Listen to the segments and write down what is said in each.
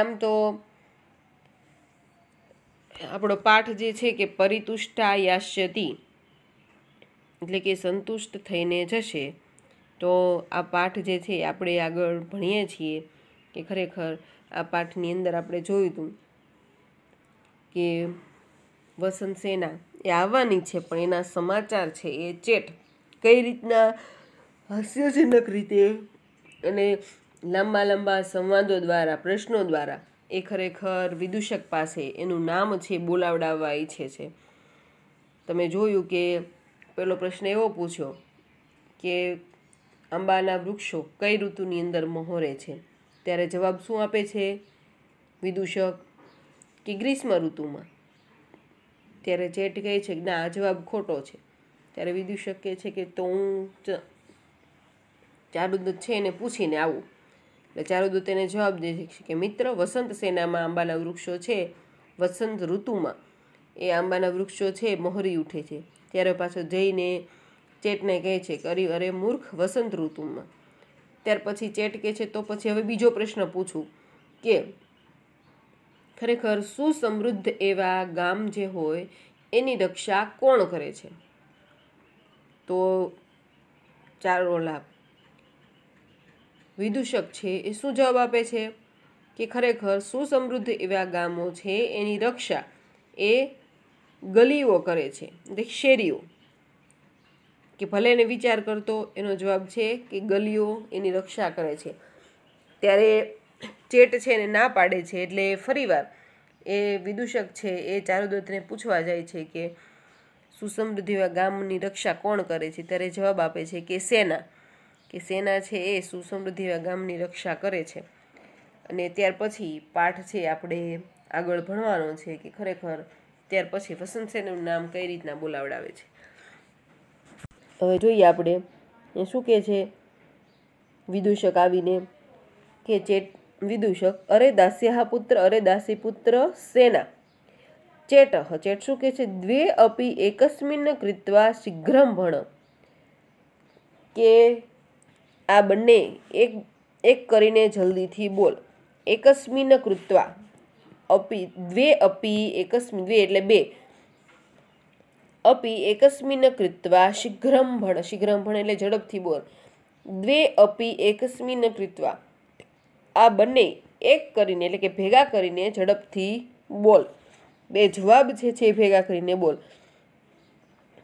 આમ તો આપણો પાઠ જે છે કે પરિતુષ્ટા યાસ્યતિ એટલે કે સંતુષ્ટ થઈને જશે તો આ પાઠ જે છે આપણે આગળ ભણીએ છીએ કે ખરેખર આ પાઠની અંદર આપણે જોયું હતું કે વસંત સેના એ આવવાની છે પણ એના સમાચાર છે એ ચેટ કઈ રીતના હાસ્યજનક રીતે અને લાંબા લાંબા સંવાદો દ્વારા પ્રશ્નો દ્વારા એ ખરેખર વિદૂષક પાસે એનું નામ છે બોલાવડાવવા ઈચ્છે છે તમે જોયું કે પેલો પ્રશ્ન એવો પૂછ્યો કે આંબાના વૃક્ષો કઈ ઋતુની અંદર મહોરે છે ત્યારે જવાબ શું આપે છે વિદૂષક કે ગ્રીષ્મ ઋતુમાં ત્યારે જેટ કહે છે કે ના આ જવાબ ખોટો છે ત્યારે વિદૂષક કહે છે કે તો હું ચારુદત્ત છે એને પૂછીને આવું એટલે ચારુદૂત એને જવાબ દે છે કે મિત્ર વસંત સેનામાં આંબાના વૃક્ષો છે વસંત ઋતુમાં એ આંબાના વૃક્ષો છે મોહરી ઉઠે છે ત્યારે પાછો જઈને ચેટને કહે છે કે અરે અરે મૂર્ખ વસંત ઋતુમાં ત્યાર પછી ચેટ કહે છે તો પછી હવે બીજો પ્રશ્ન પૂછું કે ખરેખર સુસમૃદ્ધ એવા ગામ જે હોય એની રક્ષા કોણ કરે છે તો ચારો લાભ વિદૂષક છે એ શું જવાબ આપે છે કે ખરેખર સુસમૃદ્ધ એવા ગામો છે એની રક્ષા એ ગલીઓ કરે છે એટલે શેરીઓ કે ભલે એને વિચાર કરતો એનો જવાબ છે કે ગલીઓ એની રક્ષા કરે છે ત્યારે ચેટ છે એને ના પાડે છે એટલે ફરીવાર એ વિદૂષક છે એ ચારુદત્તને પૂછવા જાય છે કે સુસમૃદ્ધિ ગામની રક્ષા કોણ કરે છે ત્યારે જવાબ આપે છે કે સેના કે સેના છે એ સુસમૃદ્ધિના ગામની રક્ષા કરે છે અને ત્યાર પછી પાઠ છે આપણે આગળ ભણવાનો છે કે ખરેખર ત્યાર પછી વસંત સેનનું નામ કઈ રીતના બોલાવડાવે છે હવે જોઈએ આપણે એ શું કહે છે વિદૂષક આવીને કે ચેટ વિદૂષક અરે દાસ્યહા પુત્ર અરે દાસી પુત્ર સેના ચેટ ચેટ શું કહે છે દ્વે અપી એકસ્મિન કૃત્વા શીઘ્રમ ભણ કે આ બંને એક એક કરીને જલ્દીથી બોલ એકસ્મિન કૃત્વા અપી દ્વે અપી એકસ્મિન દ્વે એટલે બે અપી એકસ્મિન કૃત્વા શીઘ્રમ ભણ શીઘ્રમ ભણ એટલે ઝડપથી બોલ દ્વે અપી એકસ્મિન કૃત્વા આ બંને એક કરીને એટલે કે ભેગા કરીને ઝડપથી બોલ બે જવાબ જે છે એ ભેગા કરીને બોલ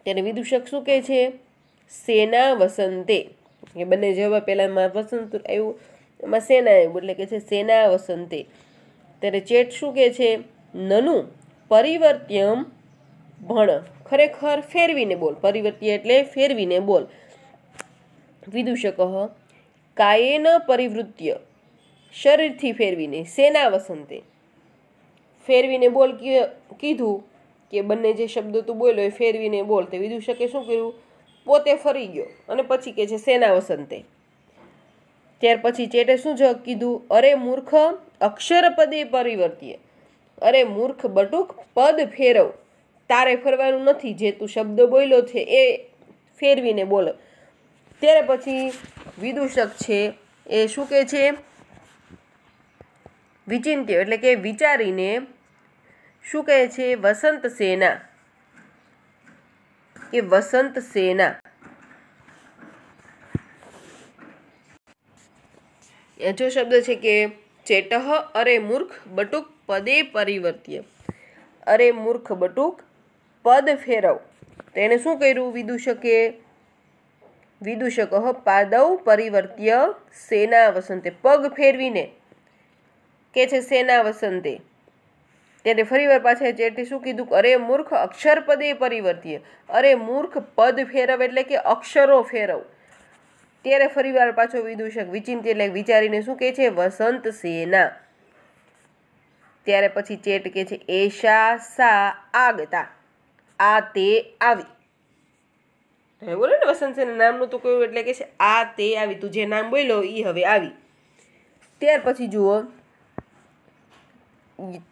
ત્યારે વિદૂષક શું કહે છે સેના વસંતે કે બંને જવાબ પહેલાંમાં વસંત આવ્યું એમાં સેના આવ્યું એટલે કે છે સેના વસંતે ત્યારે ચેટ શું કહે છે નનું પરિવર્ત્યમ ભણ ખરેખર ફેરવીને બોલ પરિવર્ત્ય એટલે ફેરવીને બોલ વિદુષક કાયેન પરિવૃત્ય શરીરથી ફેરવીને સેના વસંતે ફેરવીને બોલ કીધું કે બંને જે શબ્દો તું બોલ્યો એ ફેરવીને બોલ તે વિદુષકે શું કર્યું પોતે ફરી ગયો અને પછી કહે છે સેના વસંતે ત્યાર પછી ચેટે શું જ કીધું અરે મૂર્ખ અક્ષરપદે પદે પરિવર્તીએ અરે મૂર્ખ બટુક પદ ફેરવ તારે ફરવાનું નથી જે તું શબ્દ બોલ્યો છે એ ફેરવીને બોલો ત્યારે પછી વિદૂષક છે એ શું કહે છે વિચિંત્ય એટલે કે વિચારીને શું કહે છે વસંત સેના કે વસંત સેના જો શબ્દ છે કે ચેટહ અરે મૂર્ખ બટુક પદે પરિવર્ત્ય અરે મૂર્ખ બટુક પદ ફેરવ તેણે શું કર્યું વિદુષકે વિદુષક પાદવ પરિવર્ત્ય સેના વસંતે પગ ફેરવીને કે છે સેના વસંતે ત્યારે ફરીવાર પાછા ચેટી શું કીધું અરે મૂર્ખ અક્ષર પદે પરિવર્તીએ અરે મૂર્ખ પદ ફેરવ એટલે કે અક્ષરો ફેરવ ત્યારે ફરીવાર પાછો વિદૂષક વિચિંત એટલે વિચારીને શું કહે છે વસંત સેના ત્યારે પછી ચેટ કે છે એશા સા આગતા આ તે આવી બોલે ને વસંત સેના નામનું તો કહ્યું એટલે કે છે આ તે આવી તું જે નામ બોલ્યો એ હવે આવી ત્યાર પછી જુઓ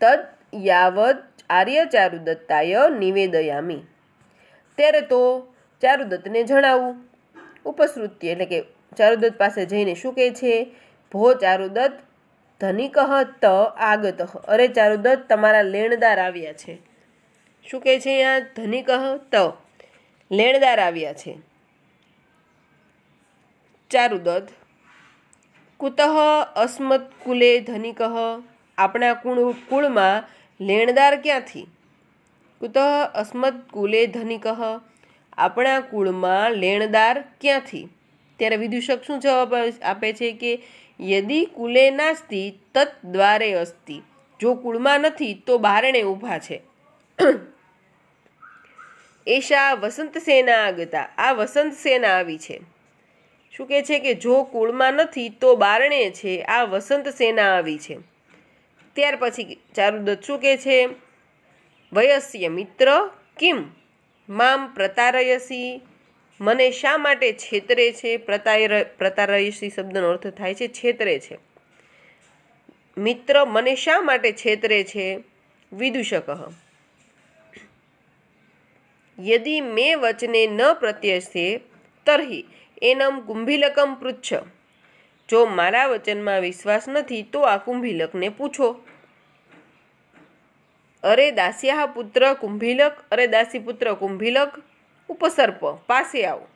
તદ યાવત આર્ય ચારુદત્તાય નિવેદયામી ત્યારે તો ચારુદત્તને જણાવું ઉપસૃત્ય એટલે કે ચારુદત્ત પાસે જઈને શું કહે છે ભો ચારુદત્ત ધનિકહ ત આગત અરે ચારુદત્ત તમારા લેણદાર આવ્યા છે શું કહે છે અહીંયા ધનિકહ ત લેણદાર આવ્યા છે ચારુદત્ત કુતઃ અસ્મત કુલે ધનિકહ આપણા કુળ કુળમાં લેણદાર ક્યાંથી કુતઃ અસ્મદ કુલે ધનિક આપણા કુળમાં લેણદાર ક્યાંથી ત્યારે વિદૂષક શું જવાબ આપે છે કે યદી કુલે નાસ્તી તત દ્વારે અસ્તિ જો કુળમાં નથી તો બારણે ઊભા છે એશા વસંત સેના આગતા આ વસંત સેના આવી છે શું કહે છે કે જો કુળમાં નથી તો બારણે છે આ વસંત સેના આવી છે ત્યાર પછી ચારુદત્ત શું કહે છે વયસ્ય મિત્ર કિમ મામ પ્રતારયસી મને શા માટે છેતરે છે પ્રતાય પ્રતારયસી શબ્દનો અર્થ થાય છે છેતરે છે મિત્ર મને શા માટે છેતરે છે વિદુષક યદિ મે વચને ન પ્રત્યશે તરહી એનમ કુંભીલકમ પૃચ્છ જો મારા વચનમાં વિશ્વાસ નથી તો આ કુંભીલકને પૂછો અરે દાસ્યાહ પુત્ર કુંભીલક અરે દાસી પુત્ર કુંભીલક ઉપસર્પ પાસે આવો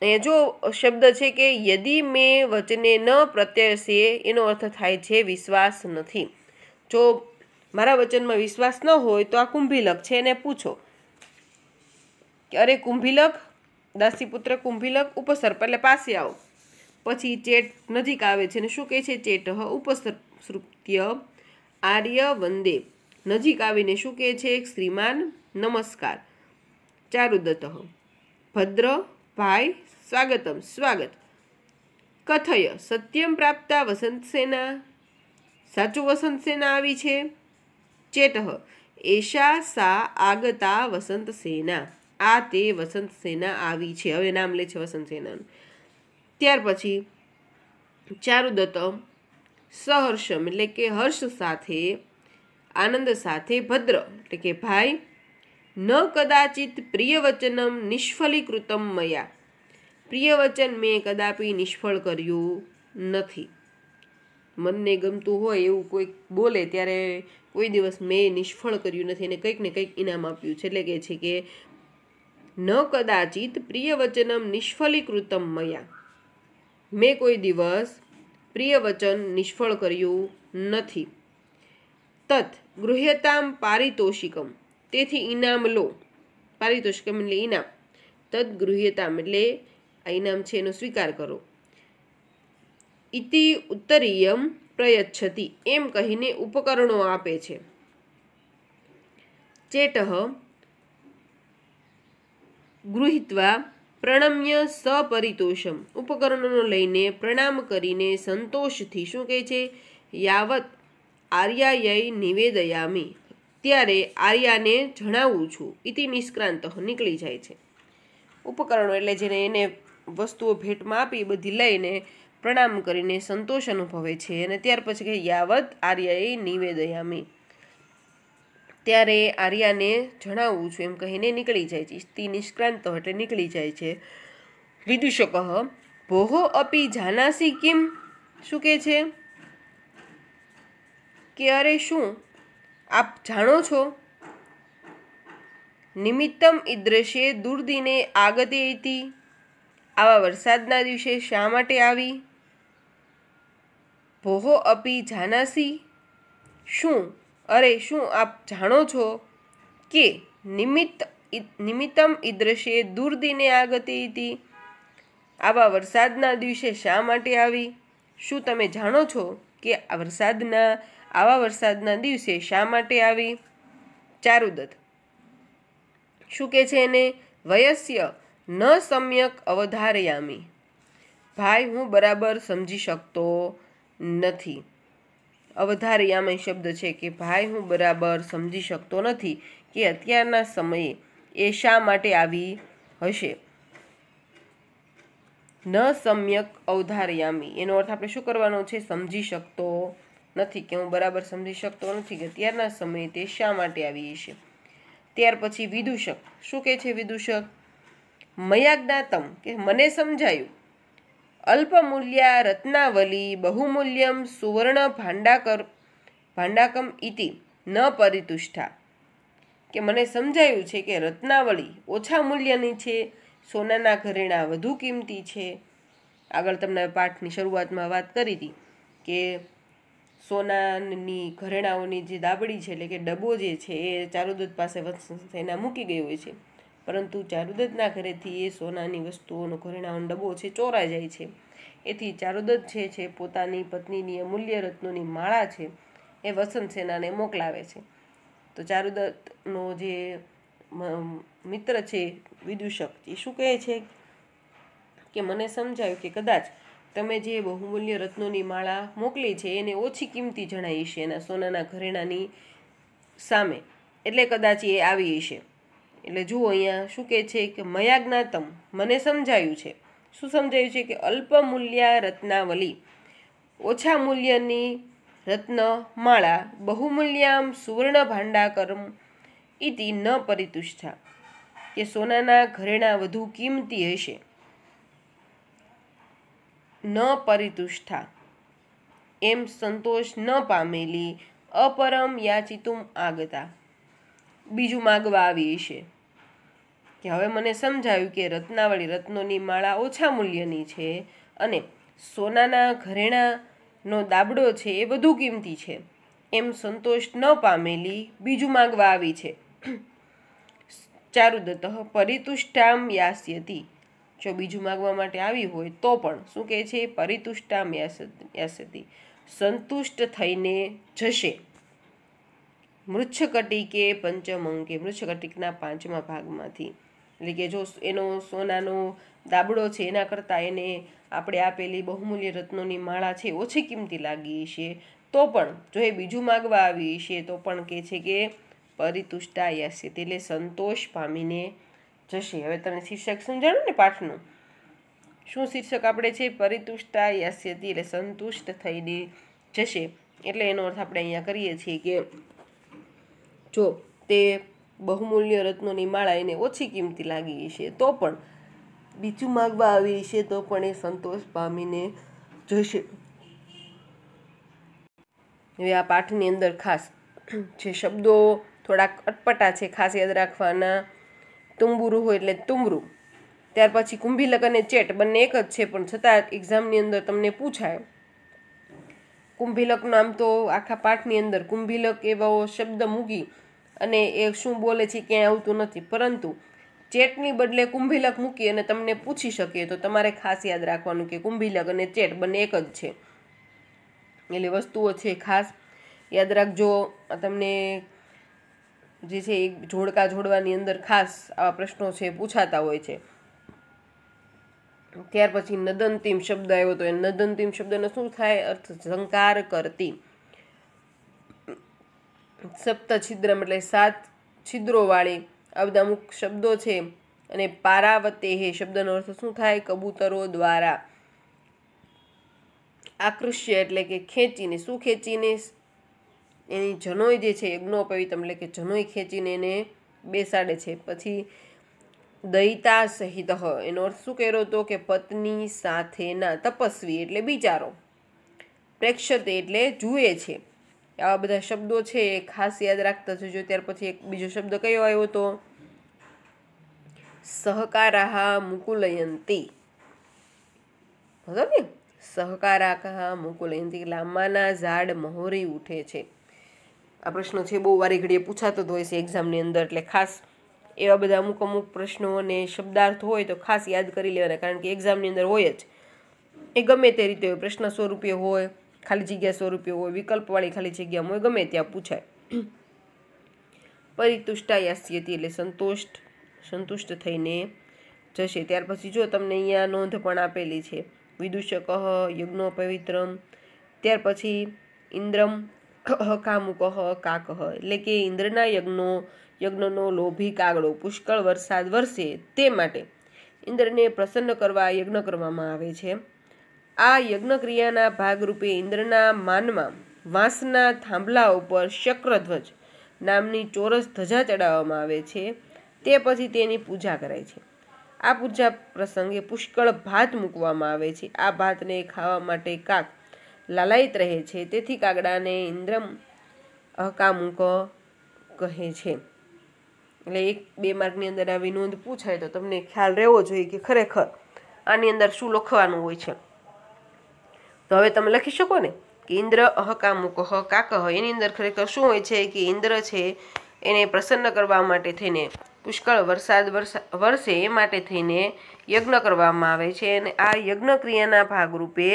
અહીંયા જો શબ્દ છે કે યદિ મેં વચને ન પ્રત્યર્શીએ એનો અર્થ થાય છે વિશ્વાસ નથી જો મારા વચનમાં વિશ્વાસ ન હોય તો આ કુંભીલક છે એને પૂછો કે અરે કુંભીલક દાસી પુત્ર કુંભીલક ઉપસર્પ એટલે પાસે આવો પછી ચેટ નજીક આવે છે ને શું કહે છે ચેટ ઉપસર્પ આર્ય વંદે નજીક આવીને શું કહે છે એક શ્રીમાન નમસ્કાર ચારુદત ભદ્ર ભાઈ સ્વાગતમ સ્વાગત કથય સત્યમ પ્રાપ્તા વસંતસેના સાચું વસંત સેના આવી છે ચેટ એશા સા આગતા વસંત સેના આ તે વસંત સેના આવી છે હવે નામ લે છે વસંત સેનાનું ત્યાર પછી ચારુદત્તમ સહર્ષમ એટલે કે હર્ષ સાથે આનંદ સાથે ભદ્ર એટલે કે ભાઈ ન કદાચિત પ્રિયવચનમ નિષ્ફલીકૃતમ મયા પ્રિયવચન મેં કદાપી નિષ્ફળ કર્યું નથી મનને ગમતું હોય એવું કોઈક બોલે ત્યારે કોઈ દિવસ મેં નિષ્ફળ કર્યું નથી અને કંઈક ને કંઈક ઇનામ આપ્યું છે એટલે કે છે કે ન કદાચિત પ્રિયવચનમ નિષ્ફલીકૃતમ મયા મેં કોઈ દિવસ પ્રિય વચન નિષ્ફળ કર્યું નથી તત ગૃહ્યતામ પારિતોષિકમ તેથી ઇનામ લો પારિતોષિકમ એટલે ઇનામ તદ ગૃહ્યતામ એટલે આ ઇનામ છે એનો સ્વીકાર કરો ઇતિ ઉત્તરીયમ પ્રયચ્છતિ એમ કહીને ઉપકરણો આપે છે ચેટહ ગૃહિત્વા પ્રણમ્ય સપરિતોષમ ઉપકરણોનો લઈને પ્રણામ કરીને સંતોષથી શું કહે છે યાવત આર્યાય નિવેદયામી ત્યારે આર્યાને જણાવું છું ઇતિ નિષ્ક્રાંત નીકળી જાય છે ઉપકરણો એટલે જેને એને વસ્તુઓ ભેટમાં આપી બધી લઈને પ્રણામ કરીને સંતોષ અનુભવે છે અને ત્યાર પછી કે યાવત આર્યાય નિવેદયામી ત્યારે આર્યાને જણાવું છું એમ કહીને નીકળી જાય છે સ્ત્રી નિષ્ક્રાંત એટલે નીકળી જાય છે વિદુષક ભોહો અપી જાનાસી કેમ શું કે છે કે અરે શું આપ જાણો છો નિમિત્તમ ઈદ્રશ્યે દુર્દિને આગતે હતી આવા વરસાદના દિવસે શા માટે આવી ભોહો અપી જાનાસી શું અરે શું આપ જાણો છો કે નિમિત્ત નિમિત્તમ ઈદૃશ્યે દુર્દિને આ ગતિ હતી આવા વરસાદના દિવસે શા માટે આવી શું તમે જાણો છો કે આ વરસાદના આવા વરસાદના દિવસે શા માટે આવી ચારુદત્ત શું કહે છે એને વયસ્ય ન સમ્યક અવધારયામી ભાઈ હું બરાબર સમજી શકતો નથી અવધારિયામય શબ્દ છે કે ભાઈ હું બરાબર સમજી શકતો નથી કે અત્યારના સમયે એ શા માટે આવી હશે ન સમ્યક અવધારિયામી એનો અર્થ આપણે શું કરવાનો છે સમજી શકતો નથી કે હું બરાબર સમજી શકતો નથી કે અત્યારના સમયે તે શા માટે આવી હશે ત્યાર પછી વિદૂષક શું કહે છે વિદૂષક મયાજ્ઞાતમ કે મને સમજાયું અલ્પમૂલ્યા રત્નાવલી બહુમૂલ્યમ સુવર્ણ ભાંડાકર ભાંડાકમ ઇતિ ન પરિતુષ્ઠા કે મને સમજાયું છે કે રત્નાવળી ઓછા મૂલ્યની છે સોનાના ઘરેણા વધુ કિંમતી છે આગળ તમને પાઠની શરૂઆતમાં વાત કરી હતી કે સોનાની ઘરેણાઓની જે દાબડી છે એટલે કે ડબ્બો જે છે એ ચારુદત્ત પાસે વત્સેના મૂકી ગયો હોય છે પરંતુ ચારુદત્તના ઘરેથી એ સોનાની વસ્તુઓનો ઘરેણાનો ડબ્બો છે ચોરાઈ જાય છે એથી ચારુદત્ત છે છે પોતાની પત્નીની અમૂલ્ય રત્નોની માળા છે એ વસંત સેનાને મોકલાવે છે તો ચારુદત્તનો જે મિત્ર છે વિદૂષક એ શું કહે છે કે મને સમજાયું કે કદાચ તમે જે બહુમૂલ્ય રત્નોની માળા મોકલી છે એને ઓછી કિંમતી જણાઈ હશે એના સોનાના ઘરેણાની સામે એટલે કદાચ એ આવી હશે એટલે જુઓ અહીંયા શું કહે છે કે મયાજ્ઞાતમ મને સમજાયું છે શું સમજાયું છે કે અલ્પમૂલ્યા રત્નાવલી ઓછા મૂલ્યની રત્ન માળા બહુમૂલ્યામ સુવર્ણ ભાંડાકરમ ઇતિ ન પરિતુષ્ઠા કે સોનાના ઘરેણા વધુ કિંમતી હશે ન પરિતુષ્ઠા એમ સંતોષ ન પામેલી અપરમ યાચિતુમ આગતા બીજું માગવા આવી હશે કે હવે મને સમજાયું કે રત્નાવળી રત્નોની માળા ઓછા મૂલ્યની છે અને સોનાના ઘરેણાનો દાબડો છે એ વધુ કિંમતી છે એમ સંતોષ ન પામેલી બીજું માગવા આવી છે ચારુદત્ત પરિતુષ્ટામ યાસ્યતી જો બીજું માગવા માટે આવી હોય તો પણ શું કહે છે પરિતુષ્ટામ યાસતી સંતુષ્ટ થઈને જશે મૃચ્છકટિકે પંચમ અંકે મૃચ્છકટિકના પાંચમા ભાગમાંથી એટલે કે જો એનો સોનાનો દાબડો છે એના કરતાં એને આપણે આપેલી બહુમૂલ્ય રત્નોની માળા છે ઓછી કિંમતી લાગી છે તો પણ જો એ બીજું માગવા આવી છે તો પણ કહે છે કે પરિતુષ્ટા યાસ્ય એટલે સંતોષ પામીને જશે હવે તમે શીર્ષક સમજાણો ને પાઠનું શું શીર્ષક આપણે છે પરિતુષ્ટા યાસ્યતી એટલે સંતુષ્ટ થઈને જશે એટલે એનો અર્થ આપણે અહીંયા કરીએ છીએ કે જો તે બહુમૂલ્ય રત્નોની માળા એને ઓછી કિંમતી લાગી છે તો પણ બીજું માગવા આવી છે તો પણ એ સંતોષ પામીને જશે હવે આ પાઠની અંદર ખાસ જે શબ્દો થોડાક અટપટા છે ખાસ યાદ રાખવાના તુંબુરું હોય એટલે તુંબરું ત્યાર પછી કુંભીલક અને ચેટ બંને એક જ છે પણ છતાં એક્ઝામની અંદર તમને પૂછાય કુંભીલકનું આમ તો આખા પાઠની અંદર કુંભીલક એવો શબ્દ મૂકી અને એ શું બોલે છે ક્યાંય આવતું નથી પરંતુ ચેટની બદલે કુંભીલક મૂકી અને તમને પૂછી શકીએ તો તમારે ખાસ યાદ રાખવાનું કે કુંભીલક અને ચેટ બંને એક જ છે એટલે વસ્તુઓ છે ખાસ યાદ રાખજો તમને જે છે એ જોડકા જોડવાની અંદર ખાસ આવા પ્રશ્નો છે પૂછાતા હોય છે ત્યાર પછી નદંતિમ શબ્દ આવ્યો તો એ નદંતિમ શબ્દનો શું થાય અર્થ ઝંકાર કરતી સપ્ત છિદ્રમ એટલે સાત છિદ્રોવાળી આ બધા અમુક શબ્દો છે અને પારાવતે હે શબ્દનો અર્થ શું થાય કબૂતરો દ્વારા આકૃષ્ય એટલે કે ખેંચીને શું ખેંચીને એની જનોય જે છે યજ્ઞોપવિત એટલે કે જનોય ખેંચીને એને બેસાડે છે પછી દયિતા સહિત એનો અર્થ શું કર્યો હતો કે પત્ની સાથેના તપસ્વી એટલે બિચારો પ્રેક્ષતે એટલે જુએ છે આવા બધા શબ્દો છે એ ખાસ યાદ રાખતા જજો ત્યાર પછી એક બીજો શબ્દ કયો આવ્યો હતો સહકારાહા મુકુલયંતી બરાબર ને સહકારાહા મુકુલયંતી લાંબાના ઝાડ મહોરી ઉઠે છે આ પ્રશ્ન છે બહુ વારી ઘડીએ પૂછાતો જ હોય છે એક્ઝામની અંદર એટલે ખાસ એવા બધા અમુક અમુક પ્રશ્નો અને શબ્દાર્થ હોય તો ખાસ યાદ કરી લેવાના કારણ કે એક્ઝામની અંદર હોય જ એ ગમે તે રીતે હોય પ્રશ્ન સ્વરૂપે હોય ખાલી જગ્યા સ્વરૂપે હોય વિકલ્પવાળી ખાલી જગ્યા હોય ગમે ત્યાં પૂછાય પરિતુષ્ટાયાસ્યતી એટલે સંતુષ્ટ સંતુષ્ટ થઈને જશે ત્યાર પછી જો તમને અહીંયા નોંધ પણ આપેલી છે વિદુષકહ યજ્ઞો પવિત્રમ ત્યાર પછી ઇન્દ્રમ કામુકહ કાકહ એટલે કે ઇન્દ્રના યજ્ઞો યજ્ઞનો લોભી કાગડો પુષ્કળ વરસાદ વરસે તે માટે ઇન્દ્રને પ્રસન્ન કરવા યજ્ઞ કરવામાં આવે છે આ યજ્ઞક્રિયાના ભાગરૂપે ઇન્દ્રના માનમાં વાંસના થાંભલા ઉપર શક્રધ્વજ નામની ચોરસ ધજા ચડાવવામાં આવે છે તે પછી તેની પૂજા કરાય છે આ પૂજા પ્રસંગે પુષ્કળ ભાત મૂકવામાં આવે છે આ ભાતને ખાવા માટે કાક લાલાયિત રહે છે તેથી કાગડાને ઇન્દ્રમ અકામુક કહે છે એટલે એક બે માર્કની અંદર આવી નોંધ પૂછાય તો તમને ખ્યાલ રહેવો જોઈએ કે ખરેખર આની અંદર શું લખવાનું હોય છે તો હવે તમે લખી શકો ને કે ઇન્દ્ર અહકામુક હ કાક એની અંદર ખરેખર શું હોય છે કે ઇન્દ્ર છે એને પ્રસન્ન કરવા માટે થઈને પુષ્કળ વરસાદ વરસે એ માટે થઈને યજ્ઞ કરવામાં આવે છે અને આ યજ્ઞ ક્રિયાના ભાગરૂપે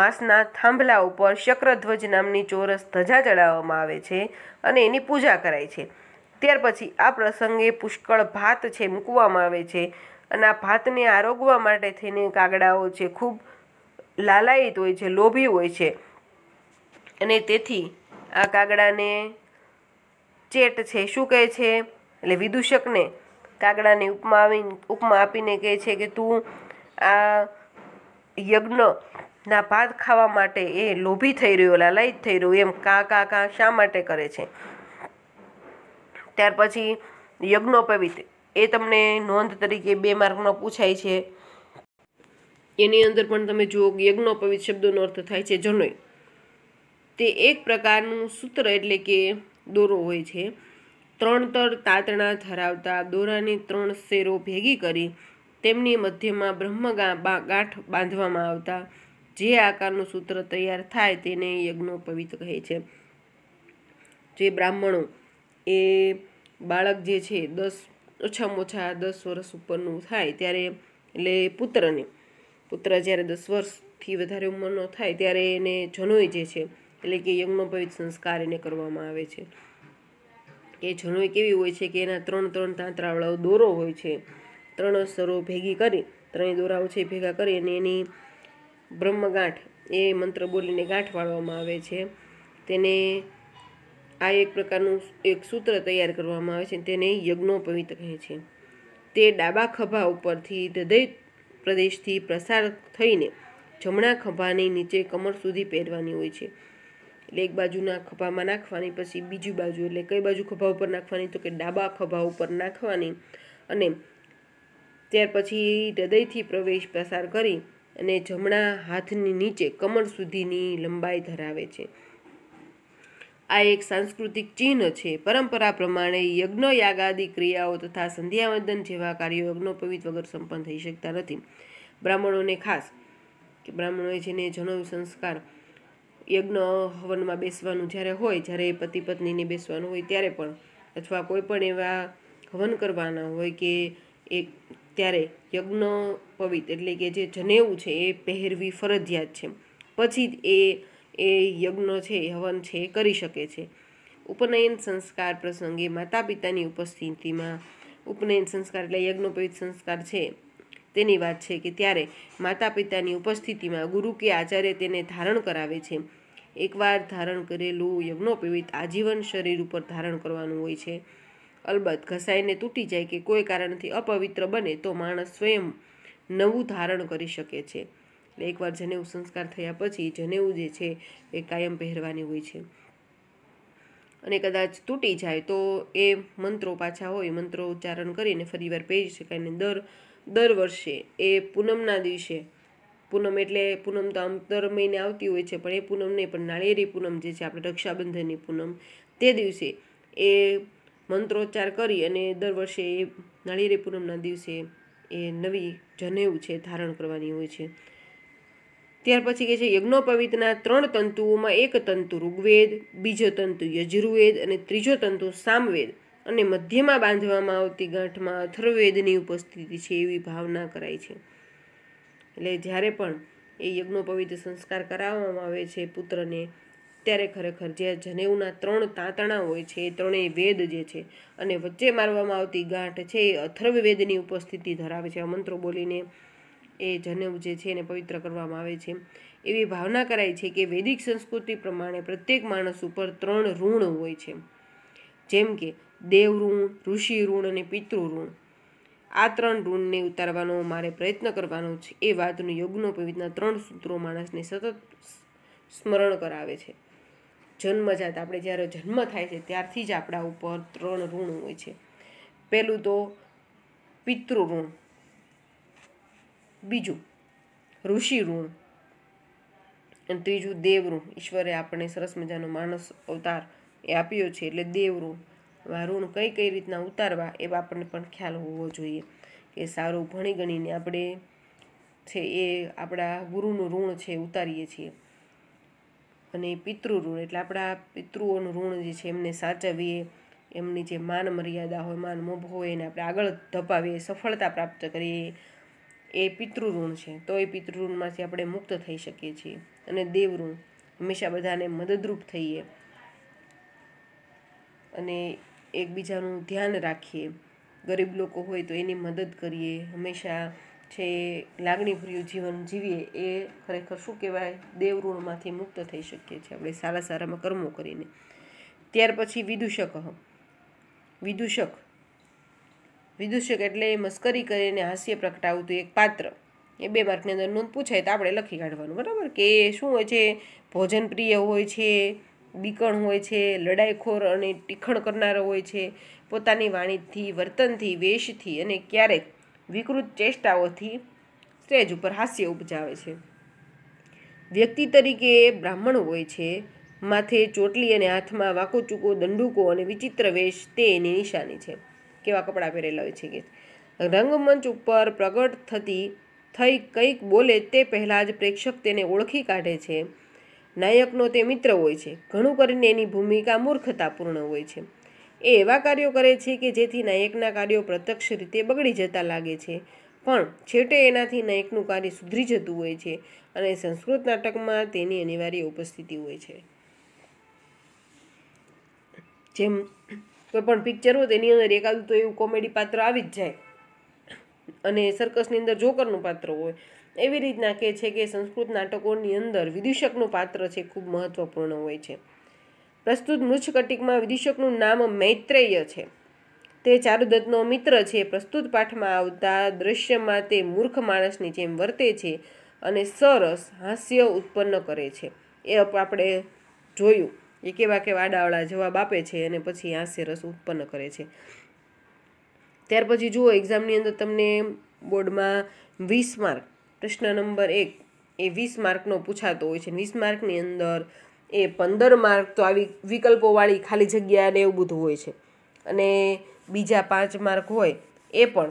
વાંસના થાંભલા ઉપર શક્રધ્વજ નામની ચોરસ ધજા ચડાવવામાં આવે છે અને એની પૂજા કરાય છે ત્યાર પછી આ પ્રસંગે પુષ્કળ ભાત છે મૂકવામાં આવે છે અને આ ભાતને આરોગવા માટે થઈને કાગડાઓ છે ખૂબ લાલાયિત હોય છે લોભી હોય છે અને તેથી આ કાગડાને ચેટ છે શું કહે છે એટલે વિદૂષકને કાગડાને ઉપમા આવી ઉપમા આપીને કહે છે કે તું આ યજ્ઞના ભાત ખાવા માટે એ લોભી થઈ રહ્યો લાલાયિત થઈ રહ્યો એમ કા કા કા શા માટે કરે છે ત્યાર પછી યજ્ઞોપવિત એ તમને નોંધ તરીકે બે માર્કનો પૂછાય છે એની અંદર પણ તમે જુઓ યજ્ઞોપવિત શબ્દોનો અર્થ થાય છે જનોય તે એક પ્રકારનું સૂત્ર એટલે કે દોરો હોય છે ત્રણ તર તાતણા ધરાવતા દોરાની ત્રણ શેરો ભેગી કરી તેમની મધ્યમાં બ્રહ્મ ગાંઠ બાંધવામાં આવતા જે આકારનું સૂત્ર તૈયાર થાય તેને યજ્ઞોપવિત કહે છે જે બ્રાહ્મણો એ બાળક જે છે દસ ઓછામાં ઓછા દસ વર્ષ ઉપરનું થાય ત્યારે એટલે પુત્રને પુત્ર જ્યારે દસ વર્ષથી વધારે ઉંમરનો થાય ત્યારે એને જનોઈ જે છે એટલે કે યજ્ઞોપવિત સંસ્કાર એને કરવામાં આવે છે એ જનોઈ કેવી હોય છે કે એના ત્રણ ત્રણ તાંતરાવાળો દોરો હોય છે ત્રણ અસરો ભેગી કરી ત્રણેય દોરાઓ છે ભેગા કરી અને એની બ્રહ્મગાંઠ એ મંત્ર બોલીને ગાંઠ વાળવામાં આવે છે તેને આ એક પ્રકારનું એક સૂત્ર તૈયાર કરવામાં આવે છે તેને યજ્ઞોપવિત કહે છે તે ડાબા ખભા ઉપરથી હૃદય પ્રદેશથી પ્રસાર થઈને જમણા ખભાની નીચે કમર સુધી પહેરવાની હોય છે એટલે એક બાજુના ખભામાં નાખવાની પછી બીજી બાજુ એટલે કઈ બાજુ ખભા ઉપર નાખવાની તો કે ડાબા ખભા ઉપર નાખવાની અને ત્યાર પછી હૃદયથી પ્રવેશ પ્રસાર કરી અને જમણા હાથની નીચે કમર સુધીની લંબાઈ ધરાવે છે આ એક સાંસ્કૃતિક ચિહ્ન છે પરંપરા પ્રમાણે યજ્ઞ યાગાદી ક્રિયાઓ તથા સંધ્યાવંદન જેવા કાર્યો યજ્ઞોપવિત વગર સંપન્ન થઈ શકતા નથી બ્રાહ્મણોને ખાસ કે બ્રાહ્મણોએ જેને જનો સંસ્કાર યજ્ઞ હવનમાં બેસવાનું જ્યારે હોય જ્યારે પતિ પત્નીને બેસવાનું હોય ત્યારે પણ અથવા કોઈ પણ એવા હવન કરવાના હોય કે એ ત્યારે યજ્ઞ પવિત એટલે કે જે જનેવું છે એ પહેરવી ફરજિયાત છે પછી એ એ યજ્ઞ છે હવન છે એ કરી શકે છે ઉપનયન સંસ્કાર પ્રસંગે માતા પિતાની ઉપસ્થિતિમાં ઉપનયન સંસ્કાર એટલે યજ્ઞોપવિત સંસ્કાર છે તેની વાત છે કે ત્યારે માતા પિતાની ઉપસ્થિતિમાં ગુરુ કે આચાર્ય તેને ધારણ કરાવે છે એકવાર ધારણ કરેલું યજ્ઞોપવિત આજીવન શરીર ઉપર ધારણ કરવાનું હોય છે અલબત્ત ઘસાઈને તૂટી જાય કે કોઈ કારણથી અપવિત્ર બને તો માણસ સ્વયં નવું ધારણ કરી શકે છે એટલે એકવાર જનેઉ સંસ્કાર થયા પછી જનેઉ જે છે એ કાયમ પહેરવાની હોય છે અને કદાચ તૂટી જાય તો એ મંત્રો પાછા હોય મંત્રો ઉચ્ચારણ કરીને ફરીવાર પહેરી શકાય અને દર દર વર્ષે એ પૂનમના દિવસે પૂનમ એટલે પૂનમ તો આમ દર મહિને આવતી હોય છે પણ એ પૂનમ નહીં પણ નાળિયેરી પૂનમ જે છે આપણે રક્ષાબંધનની પૂનમ તે દિવસે એ મંત્રોચ્ચાર કરી અને દર વર્ષે એ નાળિયેરી પૂનમના દિવસે એ નવી જનેવું છે ધારણ કરવાની હોય છે ત્યાર પછી કે છે યજ્ઞોપવિતના ત્રણ તંતુઓમાં એક તંતુ ઋગ્વેદ બીજો તંતુ યજુર્વેદ અને ત્રીજો તંતુ સામવેદ અને મધ્યમાં બાંધવામાં આવતી ગાંઠમાં અથર્વેદની ઉપસ્થિતિ છે એવી ભાવના કરાય છે એટલે જ્યારે પણ એ યજ્ઞોપવિત સંસ્કાર કરાવવામાં આવે છે પુત્રને ત્યારે ખરેખર જે જનેઉના ત્રણ તાંતણા હોય છે એ ત્રણેય વેદ જે છે અને વચ્ચે મારવામાં આવતી ગાંઠ છે એ અથર્વવેદની ઉપસ્થિતિ ધરાવે છે આ મંત્રો બોલીને એ જનેવ જે છે એને પવિત્ર કરવામાં આવે છે એવી ભાવના કરાય છે કે વૈદિક સંસ્કૃતિ પ્રમાણે પ્રત્યેક માણસ ઉપર ત્રણ ઋણ હોય છે જેમ કે દેવ ઋણ ઋષિ ઋણ અને પિતૃ આ ત્રણ ઋણને ઉતારવાનો મારે પ્રયત્ન કરવાનો છે એ વાતનું પવિતના ત્રણ સૂત્રો માણસને સતત સ્મરણ કરાવે છે જન્મજાત આપણે જ્યારે જન્મ થાય છે ત્યારથી જ આપણા ઉપર ત્રણ ઋણ હોય છે પહેલું તો પિતૃ બીજું ઋષિ ઋણ અને ત્રીજું દેવઋણ ઈશ્વરે આપણને સરસ મજાનો માણસ અવતાર એ આપ્યો છે એટલે દેવઋણ આ ઋણ કઈ કઈ રીતના ઉતારવા એ આપણને પણ ખ્યાલ હોવો જોઈએ કે સારું ભણી ગણીને આપણે છે એ આપણા ગુરુનું ઋણ છે ઉતારીએ છીએ અને પિતૃ ઋણ એટલે આપણા પિતૃઓનું ઋણ જે છે એમને સાચવીએ એમની જે માન મર્યાદા હોય માન મોભ હોય એને આપણે આગળ ધપાવીએ સફળતા પ્રાપ્ત કરીએ એ પિતૃઋણ છે તો એ પિતૃઋણમાંથી આપણે મુક્ત થઈ શકીએ છીએ અને દેવઋણ હંમેશા બધાને મદદરૂપ થઈએ અને એકબીજાનું ધ્યાન રાખીએ ગરીબ લોકો હોય તો એની મદદ કરીએ હંમેશા છે લાગણીભર્યું જીવન જીવીએ એ ખરેખર શું કહેવાય દેવઋણમાંથી મુક્ત થઈ શકીએ છીએ આપણે સારા સારામાં કર્મો કરીને ત્યાર પછી વિદૂષક વિદૂષક વિદૂષક એટલે એ મસ્કરી કરીને હાસ્ય પ્રગટાવતું એક પાત્ર એ બે માર્કની અંદર નોંધ પૂછાય તો આપણે લખી કાઢવાનું બરાબર કે શું હોય છે ભોજન પ્રિય હોય છે બીકણ હોય છે લડાઈખોર અને ટીખણ કરનારો હોય છે પોતાની વાણીથી વર્તનથી વેશથી અને ક્યારેક વિકૃત ચેષ્ટાઓથી સ્ટેજ ઉપર હાસ્ય ઉપજાવે છે વ્યક્તિ તરીકે બ્રાહ્મણ હોય છે માથે ચોટલી અને હાથમાં વાંકોચૂકો દંડુકો અને વિચિત્ર વેશ તે એની નિશાની છે કેવા કપડાં પહેરેલા હોય છે કે રંગમંચ ઉપર પ્રગટ થતી થઈ કંઈક બોલે તે પહેલાં જ પ્રેક્ષક તેને ઓળખી કાઢે છે નાયકનો તે મિત્ર હોય છે ઘણું કરીને એની ભૂમિકા મૂર્ખતાપૂર્ણ હોય છે એ એવા કાર્યો કરે છે કે જેથી નાયકના કાર્યો પ્રત્યક્ષ રીતે બગડી જતા લાગે છે પણ છેવટે એનાથી નાયકનું કાર્ય સુધરી જતું હોય છે અને સંસ્કૃત નાટકમાં તેની અનિવાર્ય ઉપસ્થિતિ હોય છે જેમ કોઈ પણ પિક્ચર હોય તેની અંદર એકાદું તો એવું કોમેડી પાત્ર આવી જ જાય અને સર્કસની અંદર જોકરનું પાત્ર હોય એવી રીતના કહે છે કે સંસ્કૃત નાટકોની અંદર વિદૂષકનું પાત્ર છે ખૂબ મહત્વપૂર્ણ હોય છે પ્રસ્તુત મૃચ્છકટિકમાં વિદૂષકનું નામ મૈત્રેય છે તે ચારુદત્તનો મિત્ર છે પ્રસ્તુત પાઠમાં આવતા દૃશ્યમાં તે મૂર્ખ માણસની જેમ વર્તે છે અને સરસ હાસ્ય ઉત્પન્ન કરે છે એ આપણે જોયું એ કેવા કેવા આડાવડા જવાબ આપે છે અને પછી હાસ્યરસ ઉત્પન્ન કરે છે ત્યાર પછી જુઓ એક્ઝામની અંદર તમને બોર્ડમાં વીસ માર્ક પ્રશ્ન નંબર એક એ વીસ માર્કનો પૂછાતો હોય છે વીસ માર્કની અંદર એ પંદર માર્ક તો આવી વિકલ્પોવાળી ખાલી જગ્યાને એવું બધું હોય છે અને બીજા પાંચ માર્ક હોય એ પણ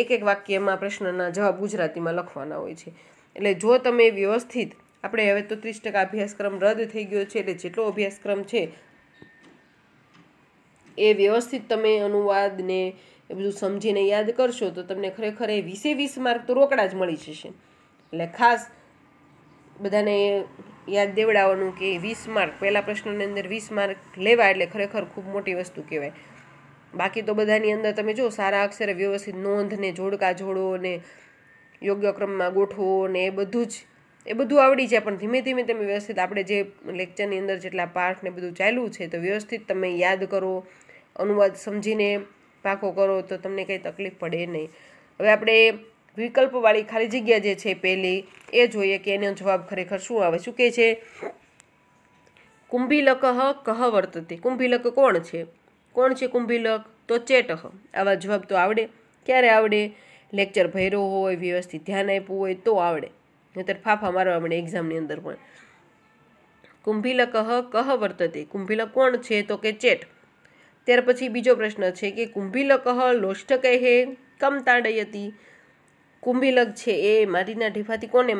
એક એક વાક્યમાં પ્રશ્નના જવાબ ગુજરાતીમાં લખવાના હોય છે એટલે જો તમે વ્યવસ્થિત આપણે હવે તો ત્રીસ ટકા અભ્યાસક્રમ રદ થઈ ગયો છે એટલે જેટલો અભ્યાસક્રમ છે એ વ્યવસ્થિત તમે અનુવાદને એ બધું સમજીને યાદ કરશો તો તમને ખરેખર એ વીસે વીસ માર્ક તો રોકડા જ મળી જશે એટલે ખાસ બધાને યાદ દેવડાવવાનું કે વીસ માર્ક પહેલા પ્રશ્નની અંદર વીસ માર્ક લેવા એટલે ખરેખર ખૂબ મોટી વસ્તુ કહેવાય બાકી તો બધાની અંદર તમે જો સારા અક્ષરે વ્યવસ્થિત નોંધને જોડકા જોડો ને યોગ્ય ક્રમમાં ગોઠવો ને એ બધું જ એ બધું આવડી જાય પણ ધીમે ધીમે તમે વ્યવસ્થિત આપણે જે લેક્ચરની અંદર જેટલા પાઠ ને બધું ચાલ્યું છે તો વ્યવસ્થિત તમે યાદ કરો અનુવાદ સમજીને પાકો કરો તો તમને કંઈ તકલીફ પડે નહીં હવે આપણે વિકલ્પવાળી ખાલી જગ્યા જે છે પહેલી એ જોઈએ કે એનો જવાબ ખરેખર શું આવે શું કહે છે કુંભીલક કહ વર્તતે કુંભીલક કોણ છે કોણ છે કુંભીલક તો ચેટહ આવા જવાબ તો આવડે ક્યારે આવડે લેક્ચર ભર્યો હોય વ્યવસ્થિત ધ્યાન આપ્યું હોય તો આવડે નહીંતર ફાફા મારવા મળે એક્ઝામની અંદર પણ કુંભીલ કહ કહ વર્તતે કુંભીલ કોણ છે તો કે ચેટ ત્યાર પછી બીજો પ્રશ્ન છે કે કુંભીલ કહ લોષ્ટ કહે કમ તાડયતી કુંભીલક છે એ માટીના ઢીફાથી કોને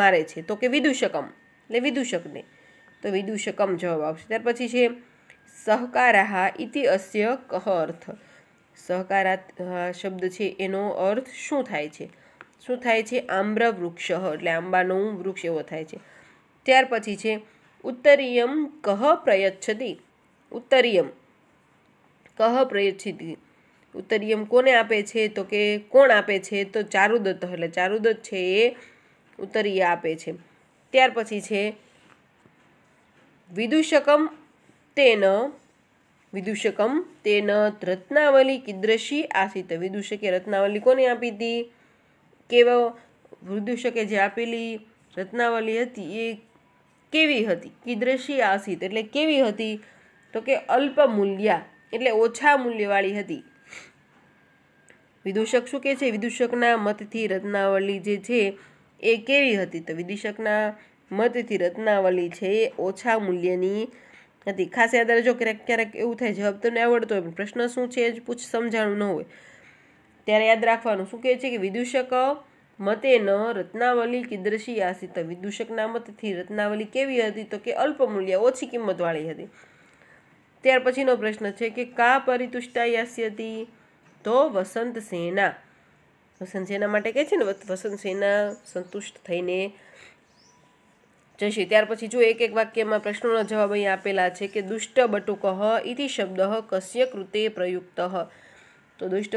મારે છે તો કે વિદુષકમ એટલે વિદુષકને તો વિદુષકમ જવાબ આવશે ત્યાર પછી છે સહકારાહા ઇતિ અસ્ય કહ અર્થ સહકારા શબ્દ છે એનો અર્થ શું થાય છે શું થાય છે આમ્ર વૃક્ષ એટલે આંબાનું વૃક્ષ એવો થાય છે ત્યાર પછી છે ઉત્તરીયમ કહ પ્રયચ્છતી ઉત્તરીયમ કહ પ્રયચ્છતિ ઉત્તરીયમ કોને આપે છે તો કે કોણ આપે છે તો ચારુદત્ત એટલે ચારુદત્ત છે એ ઉત્તરીય આપે છે ત્યાર પછી છે વિદુષકમ તેન વિદુષકમ તેન રત્નાવલી કિદ્રશી આસિત વિદુષકે રત્નાવલી કોને આપી હતી કેવો વૃદ્યુષકે જે આપેલી રત્નાવલી હતી એ કેવી હતી કિદ્રશી આસિત એટલે કેવી હતી તો કે અલ્પ મૂલ્યા એટલે ઓછા મૂલ્યવાળી હતી વિદૂષક શું કહે છે વિદૂષકના મતથી રત્નાવલી જે છે એ કેવી હતી તો વિદૂષકના મતથી રત્નાવલી છે એ ઓછા મૂલ્યની હતી ખાસ યાદ રાખજો ક્યારેક ક્યારેક એવું થાય જવાબ તમને આવડતો હોય પ્રશ્ન શું છે એ જ પૂછ સમજાણું ન હોય ત્યારે યાદ રાખવાનું શું કહે છે કે વિદૂષક મતે ન રત્નાવલી કિદ્રશી આસિત વિદૂષકના મતથી રત્નાવલી કેવી હતી તો કે અલ્પમૂલ્ય ઓછી કિંમતવાળી હતી ત્યાર પછીનો પ્રશ્ન છે કે કા પરિતુષ્ટા યાસ્યતી તો વસંત સેના વસંત સેના માટે કહે છે ને વસંત સેના સંતુષ્ટ થઈને જશે ત્યાર પછી જો એક એક વાક્યમાં પ્રશ્નોના જવાબ અહીં આપેલા છે કે દુષ્ટ બટુક ઇતિ શબ્દ કસ્ય કૃતે પ્રયુક્ત તો દુષ્ટ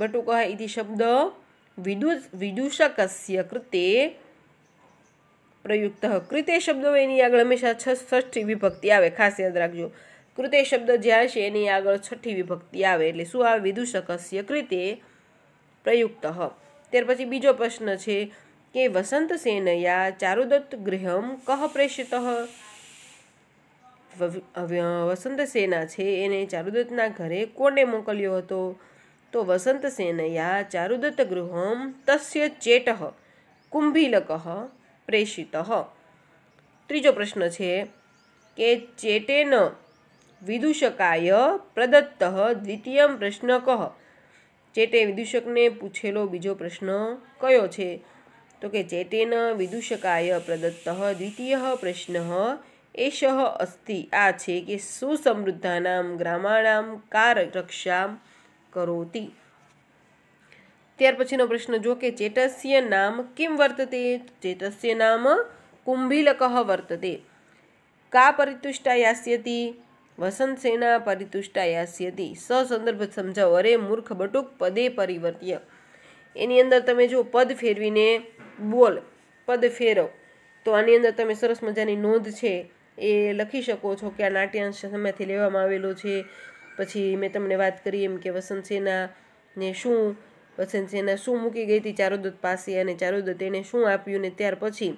બટુક ઇતિ શબ્દ વિદુ વિદુષકસ્ય કૃતે પ્રયુક્ત કૃતે શબ્દો એની આગળ હંમેશા છ છઠ્ઠી વિભક્તિ આવે ખાસ યાદ રાખજો કૃતે શબ્દ જ્યારે છે એની આગળ છઠ્ઠી વિભક્તિ આવે એટલે શું આવે વિદુષકસ્ય કૃતે પ્રયુક્ત ત્યાર પછી બીજો પ્રશ્ન છે કે વસંતસેનયા ચારુદત્ત ગૃહમ કહ પ્રેષિત વસંતસેના છે એને ચારુદત્તના ઘરે કોને મોકલ્યો હતો તો વસંતસેનયા ચારુદત્ત ગૃહમ તસ્ય ચેટ કુંભીલક પ્રેષિત ત્રીજો પ્રશ્ન છે કે ચેટેન વિદૂષકાય પ્રદત્ત દ્વિતીય પ્રશ્ન કહ ચેટે વિદૂષકને પૂછેલો બીજો પ્રશ્ન કયો છે તો કે ચેટેન વિદૂષકાય પ્રદત્ત દ્વિતીય પ્રશ્ન એષ અસ્તિ આ છે કે સુસમૃદ્ધાનામ ગ્રામાણામ કાર રક્ષા કરોતી ત્યાર પછીનો પ્રશ્ન જો કે ચેતસ્ય નામ કેમ વર્તતે ચેતસ્ય નામ કુંભિલકહ વર્તતે કા પરિતુષ્ટા યાસ્યતી વસંત સેના પરિતુષ્ટા યાસ્યતી સસંદર્ભ સમજાવો અરે મૂર્ખ બટુક પદે પરિવર્ત્ય એની અંદર તમે જો પદ ફેરવીને બોલ પદ ફેરવ તો આની અંદર તમે સરસ મજાની નોંધ છે એ લખી શકો છો કે આ નાટ્યાંશ સમયથી લેવામાં આવેલો છે પછી મેં તમને વાત કરી એમ કે વસંત સેના ને શું વસંત સેના શું મૂકી ગઈ હતી ચારુદત્ત પાસે અને ચારુદત્ત એને શું આપ્યું ને ત્યાર પછી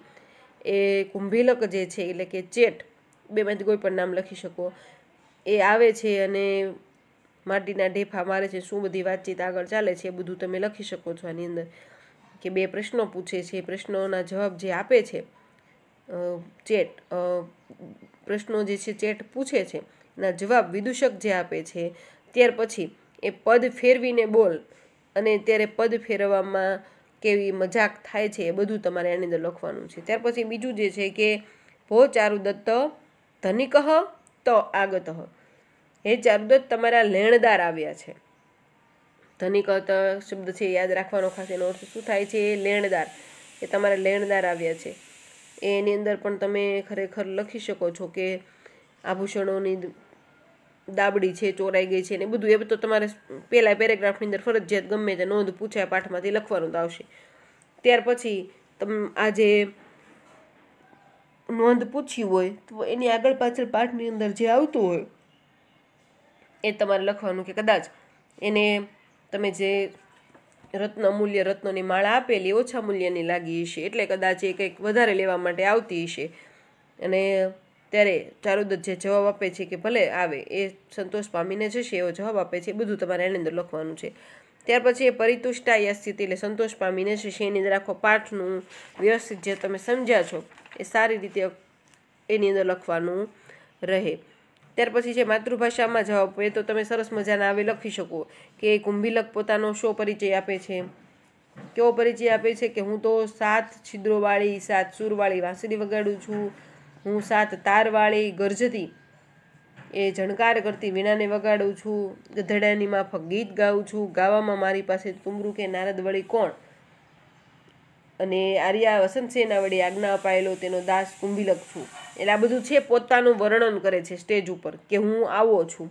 એ કુંભીલક જે છે એટલે કે ચેટ બેમાંથી કોઈ પણ નામ લખી શકો એ આવે છે અને માટીના ઢેફા મારે છે શું બધી વાતચીત આગળ ચાલે છે એ બધું તમે લખી શકો છો આની અંદર કે બે પ્રશ્નો પૂછે છે પ્રશ્નોના જવાબ જે આપે છે ચેટ પ્રશ્નો જે છે ચેટ પૂછે છે એના જવાબ વિદૂષક જે આપે છે ત્યાર પછી એ પદ ફેરવીને બોલ અને ત્યારે પદ ફેરવવામાં કેવી મજાક થાય છે એ બધું તમારે એની અંદર લખવાનું છે ત્યાર પછી બીજું જે છે કે ભો ચારુદત્ત ધનિકહ તો આગતઃ હે ચારુદત્ત તમારા લેણદાર આવ્યા છે ધનિક શબ્દ છે યાદ રાખવાનો ખાસ એનો અર્થ શું થાય છે લેણદાર એ તમારા લેણદાર આવ્યા છે એની અંદર પણ તમે ખરેખર લખી શકો છો કે આભૂષણોની દાબડી છે ચોરાઈ ગઈ છે ને બધું એ બધું તમારે પહેલાં પેરેગ્રાફની અંદર ફરજિયાત ગમે તે નોંધ પૂછાય પાઠમાંથી લખવાનું તો આવશે ત્યાર પછી તમ આજે નોંધ પૂછી હોય તો એની આગળ પાછળ પાઠની અંદર જે આવતું હોય એ તમારે લખવાનું કે કદાચ એને તમે જે રત્ન અમૂલ્ય રત્નોની માળા આપેલી ઓછા મૂલ્યની લાગી હશે એટલે કદાચ એ કંઈક વધારે લેવા માટે આવતી હશે અને ત્યારે ચારુદત્ત જે જવાબ આપે છે કે ભલે આવે એ સંતોષ પામીને જશે એવો જવાબ આપે છે બધું તમારે એની અંદર લખવાનું છે ત્યાર પછી એ પરિતુષ્ટા યા સ્થિતિ એટલે સંતોષ પામીને જશે એની અંદર આખો પાઠનું વ્યવસ્થિત જે તમે સમજ્યા છો એ સારી રીતે એની અંદર લખવાનું રહે ત્યાર પછી જે માતૃભાષામાં જવાબ એ તો તમે સરસ મજાના આવે લખી શકો કે કુંભીલક પોતાનો શો પરિચય આપે છે કેવો પરિચય આપે છે કે હું તો સાત છિદ્રોવાળી સાત સૂરવાળી વાંસળી વગાડું છું હું સાત તારવાળી ગરજતી એ જણકાર કરતી વીણાને વગાડું છું ગધડાની માફક ગીત ગાઉં છું ગાવામાં મારી પાસે તુમરું કે નારદ વળી કોણ અને આર્યા વસંતસેના વડે આજ્ઞા અપાયેલો તેનો દાસ કુંભીલક છું એટલે આ બધું છે પોતાનું વર્ણન કરે છે સ્ટેજ ઉપર કે હું આવો છું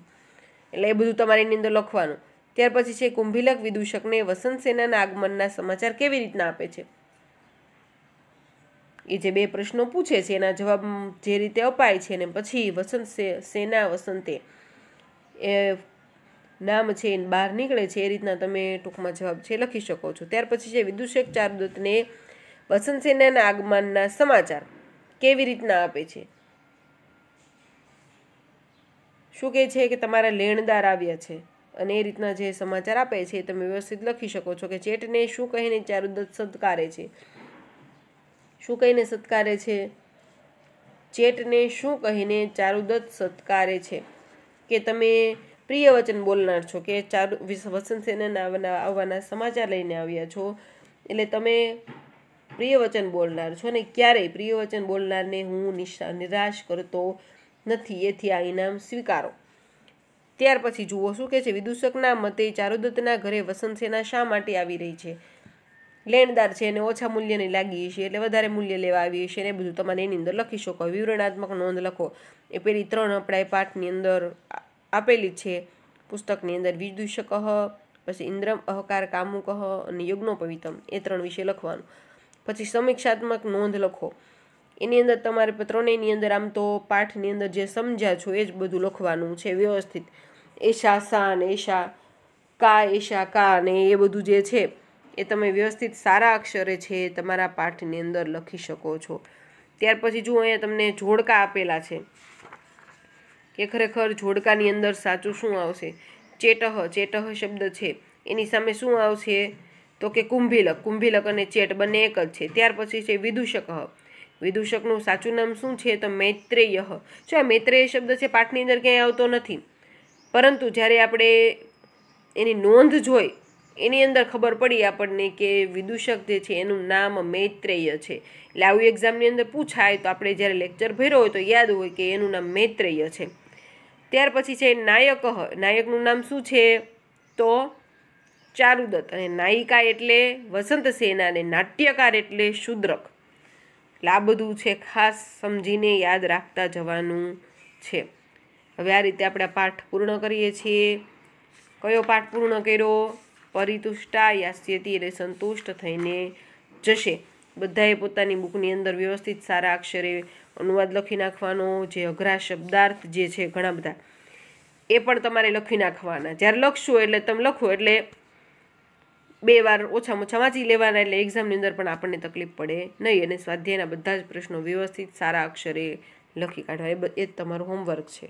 એટલે એ બધું તમારે એની અંદર લખવાનું ત્યાર પછી છે કુંભીલક વિદૂષકને વસંતસેનાના આગમનના સમાચાર કેવી રીતના આપે છે એ જે બે પ્રશ્નો પૂછે છે એના જવાબ જે રીતે અપાય છે ને પછી વસંત સેના વસંતે એ નામ છે એ બહાર નીકળે છે એ રીતના તમે ટૂંકમાં જવાબ છે લખી શકો છો ત્યાર પછી છે વિદુષક ચારદૂતને વસંતસેનાના આગમનના સમાચાર કેવી રીતના આપે છે શું કહે છે કે તમારા લેણદાર આવ્યા છે અને એ રીતના જે સમાચાર આપે છે તમે વ્યવસ્થિત લખી શકો છો કે ચેટને શું કહીને ચારુદત્ત સત્કારે છે શું કહીને સત્કારે છે ચેટને શું કહીને ચારુદત્ત સત્કારે છે કે તમે પ્રિય વચન બોલનાર છો કે ચારુ વસંત સેનાના આવવાના સમાચાર લઈને આવ્યા છો એટલે તમે પ્રિય વચન બોલનાર છો અને ક્યારેય પ્રિય વચન બોલનારને હું નિશા નિરાશ કરતો નથી એથી આ ઇનામ સ્વીકારો ત્યાર પછી જુઓ શું કે છે વિદૂષકના મતે ચારુદત્તના ઘરે વસંત સેના શા માટે આવી રહી છે લેણદાર છે અને ઓછા મૂલ્યની લાગી છે એટલે વધારે મૂલ્ય લેવા આવી છે ને બધું તમારે એની અંદર લખી શકો વિવરણાત્મક નોંધ લખો એ પેલી ત્રણ આપણે પાઠની અંદર આપેલી છે પુસ્તકની અંદર વિદુષકહ પછી ઇન્દ્રમ અહકાર કામુકહ અને યજ્ઞોપવિતમ એ ત્રણ વિશે લખવાનું પછી સમીક્ષાત્મક નોંધ લખો એની અંદર તમારે ત્રણેયની અંદર આમ તો પાઠની અંદર જે સમજ્યા છો એ જ બધું લખવાનું છે વ્યવસ્થિત એશા સા અને એશા કા એશા કા ને એ બધું જે છે એ તમે વ્યવસ્થિત સારા અક્ષરે છે તમારા પાઠની અંદર લખી શકો છો ત્યાર પછી જુઓ અહીંયા તમને જોડકા આપેલા છે કે ખરેખર જોડકાની અંદર સાચું શું આવશે ચેટહ ચેટહ શબ્દ છે એની સામે શું આવશે તો કે કુંભીલક કુંભીલક અને ચેટ બંને એક જ છે ત્યાર પછી છે વિદૂષક વિદૂષકનું સાચું નામ શું છે તો મૈત્રેય જો આ મૈત્રેય શબ્દ છે પાઠની અંદર ક્યાંય આવતો નથી પરંતુ જ્યારે આપણે એની નોંધ જોઈ એની અંદર ખબર પડી આપણને કે વિદૂષક જે છે એનું નામ મૈત્રેય છે એટલે આવી એક્ઝામની અંદર પૂછાય તો આપણે જ્યારે લેક્ચર ભર્યો હોય તો યાદ હોય કે એનું નામ મૈત્રેય છે ત્યાર પછી છે નાયક નાયકનું નામ શું છે તો ચારુદત્ત અને નાયિકા એટલે વસંત સેના અને નાટ્યકાર એટલે શુદ્રક એટલે આ બધું છે ખાસ સમજીને યાદ રાખતા જવાનું છે હવે આ રીતે આપણે પાઠ પૂર્ણ કરીએ છીએ કયો પાઠ પૂર્ણ કર્યો પરિતુષ્ટા યાસ્યતી એટલે સંતુષ્ટ થઈને જશે બધાએ પોતાની બુકની અંદર વ્યવસ્થિત સારા અક્ષરે અનુવાદ લખી નાખવાનો જે અઘરા શબ્દાર્થ જે છે ઘણા બધા એ પણ તમારે લખી નાખવાના જ્યારે લખશો એટલે તમે લખો એટલે બે વાર ઓછામાં ઓછા વાંચી લેવાના એટલે એક્ઝામની અંદર પણ આપણને તકલીફ પડે નહીં અને સ્વાધ્યાયના બધા જ પ્રશ્નો વ્યવસ્થિત સારા અક્ષરે લખી કાઢવા એ જ તમારું હોમવર્ક છે